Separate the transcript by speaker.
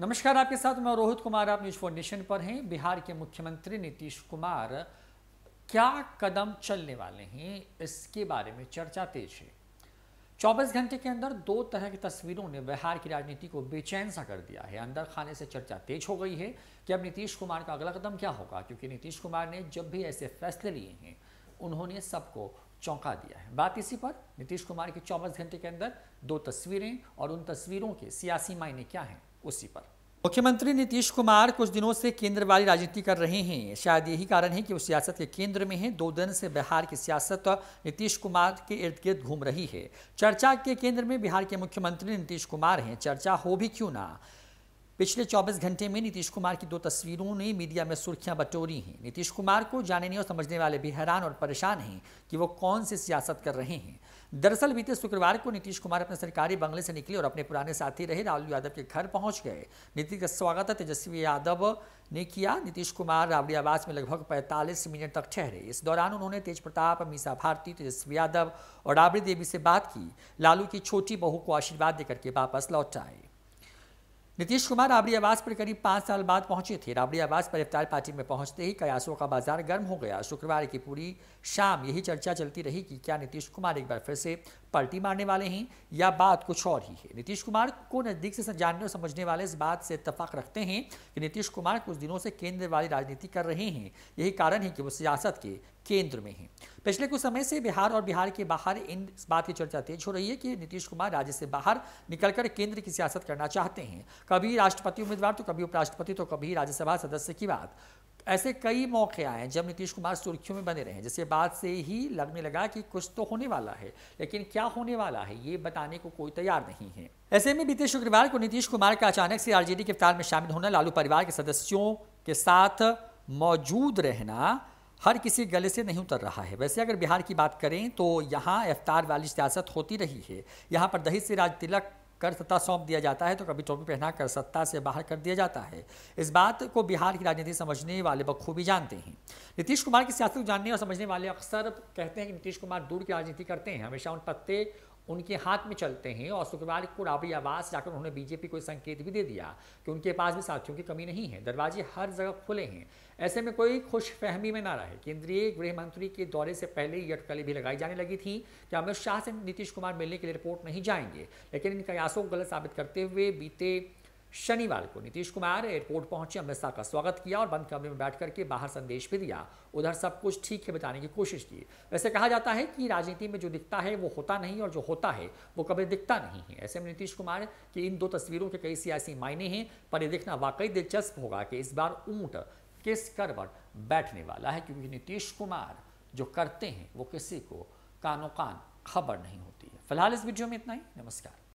Speaker 1: नमस्कार आपके साथ मैं रोहित कुमार आप न्यूज फोर नेशन पर हैं बिहार के मुख्यमंत्री नीतीश कुमार क्या कदम चलने वाले हैं इसके बारे में चर्चा तेज है चौबीस घंटे के अंदर दो तरह की तस्वीरों ने बिहार की राजनीति को बेचैन सा कर दिया है अंदर खाने से चर्चा तेज हो गई है कि अब नीतीश कुमार का अगला कदम क्या होगा क्योंकि नीतीश कुमार ने जब भी ऐसे फैसले लिए हैं उन्होंने सबको चौंका दिया है बात इसी पर नीतीश कुमार के 24 घंटे के अंदर दो तस्वीरें और उन तस्वीरों के सियासी मायने क्या हैं उसी पर मुख्यमंत्री नीतीश कुमार कुछ दिनों से केंद्र वाली राजनीति कर रहे हैं शायद यही कारण है कि वो सियासत के केंद्र में हैं दो दिन से बिहार की सियासत नीतीश कुमार के इर्द गिर्द घूम रही है चर्चा के केंद्र में बिहार के मुख्यमंत्री नीतीश कुमार हैं चर्चा हो भी क्यों ना पिछले 24 घंटे में नीतीश कुमार की दो तस्वीरों ने मीडिया में सुर्खियां बटोरी हैं नीतीश कुमार को जानने और समझने वाले भी हैरान और परेशान हैं कि वो कौन सी सियासत कर रहे हैं दरअसल बीते शुक्रवार को नीतीश कुमार अपने सरकारी बंगले से निकले और अपने पुराने साथी रहे राहुल यादव के घर पहुंच गए नीतीश का स्वागत तेजस्वी यादव ने किया नीतीश कुमार रावड़ी आवास में लगभग 45 मिनट तक ठहरे इस दौरान उन्होंने तेज प्रताप मीसा भारती तेजस्वी यादव और राबड़ी देवी से बात की लालू की छोटी बहू को आशीर्वाद देकर के वापस लौट आए नीतीश कुमार राबड़ी आवास पर करीब पाँच साल बाद पहुंचे थे राबड़ी आवास पर इफ्तार पार्टी में पहुंचते ही कयासों का बाजार गर्म हो गया शुक्रवार की पूरी शाम यही चर्चा चलती रही कि क्या नीतीश कुमार एक बार फिर से पलटी मारने वाले हैं या बात कुछ और ही है नीतीश कुमार को नज़दीक से जानने और समझने वाले इस बात से इतफाक रखते हैं कि नीतीश कुमार कुछ दिनों से केंद्र वाली राजनीति कर रहे हैं यही कारण है कि वो सियासत के केंद्र में हैं पिछले कुछ समय से बिहार और बिहार के बाहर इन इस बात की चर्चा तेज हो रही है कि नीतीश कुमार राज्य से बाहर निकलकर केंद्र की सियासत करना चाहते हैं कभी राष्ट्रपति उम्मीदवार तो कभी उपराष्ट्रपति तो कभी राज्यसभा सदस्य की बात ऐसे कई मौके आए हैं जब नीतीश कुमार सुर्खियों में बने रहे जिसके बाद से ही लगने लगा कि कुछ तो होने वाला है लेकिन क्या होने वाला है ये बताने को कोई तैयार नहीं है ऐसे में बीते शुक्रवार को नीतीश कुमार का अचानक से आरजेडी के इफ्तार में शामिल होना लालू परिवार के सदस्यों के साथ मौजूद रहना हर किसी गले से नहीं उतर रहा है वैसे अगर बिहार की बात करें तो यहाँ अफ्तार वाली सियासत होती रही है यहाँ पर दही से राज तिलक कर सत्ता सौंप दिया जाता है तो कभी टोपी पहना कर सत्ता से बाहर कर दिया जाता है इस बात को बिहार की राजनीति समझने वाले बखूबी जानते हैं नीतीश कुमार की सियासत को जानने और समझने वाले अक्सर कहते हैं कि नीतीश कुमार दूर की राजनीति करते हैं हमेशा उन पत्ते उनके हाथ में चलते हैं और शुक्रवार को राबड़ी आवास जाकर उन्होंने बीजेपी को संकेत भी दे दिया कि उनके पास भी साथियों की कमी नहीं है दरवाजे हर जगह खुले हैं ऐसे में कोई खुश फहमी में ना रहे केंद्रीय गृह मंत्री के दौरे से पहले ही अटकलें भी लगाई जाने लगी थी कि अमित शाह से नीतीश कुमार मिलने के लिए रिपोर्ट नहीं जाएंगे लेकिन इन प्रयासों को गलत साबित करते हुए बीते शनिवार को नीतीश कुमार एयरपोर्ट पहुंचे अमित शाह का स्वागत किया और बंद कमरे में बैठ करके बाहर संदेश भी दिया उधर सब कुछ ठीक है बताने की कोशिश की वैसे कहा जाता है कि राजनीति में जो दिखता है वो होता नहीं और जो होता है वो कभी दिखता नहीं है ऐसे में नीतीश कुमार की इन दो तस्वीरों के कई सियासी मायने हैं पर यह देखना वाकई दिलचस्प होगा कि इस बार ऊँट किस कर पर बैठने वाला है क्योंकि नीतीश कुमार जो करते हैं वो किसी को कानों कान खबर नहीं होती है फिलहाल इस वीडियो में इतना ही नमस्कार